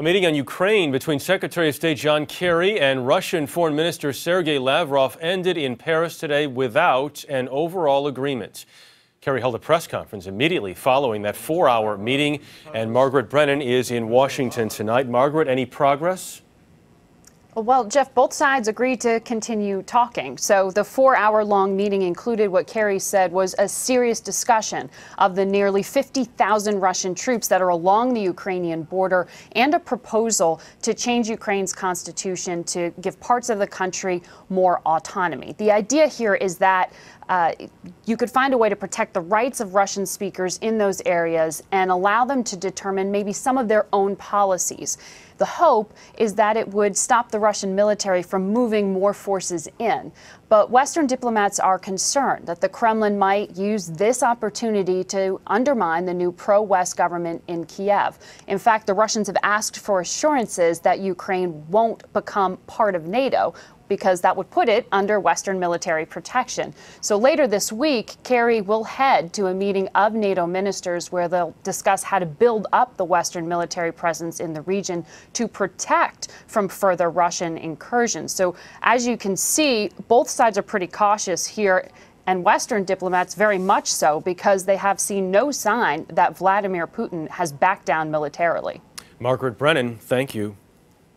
A meeting on Ukraine between Secretary of State John Kerry and Russian Foreign Minister Sergei Lavrov ended in Paris today without an overall agreement. Kerry held a press conference immediately following that four hour meeting, and Margaret Brennan is in Washington tonight. Margaret, any progress? Well, Jeff, both sides agreed to continue talking. So the four hour long meeting included what Kerry said was a serious discussion of the nearly 50,000 Russian troops that are along the Ukrainian border and a proposal to change Ukraine's constitution to give parts of the country more autonomy. The idea here is that uh, you could find a way to protect the rights of Russian speakers in those areas and allow them to determine maybe some of their own policies. The hope is that it would stop the Russian military from moving more forces in. But Western diplomats are concerned that the Kremlin might use this opportunity to undermine the new pro West government in Kiev. In fact, the Russians have asked for assurances that Ukraine won't become part of NATO, because that would put it under Western military protection. So later this week, Kerry will head to a meeting of NATO ministers where they'll discuss how to build up the Western military presence in the region to protect from further Russian incursions. So as you can see, both sides are pretty cautious here and Western diplomats very much so because they have seen no sign that Vladimir Putin has backed down militarily. Margaret Brennan, thank you.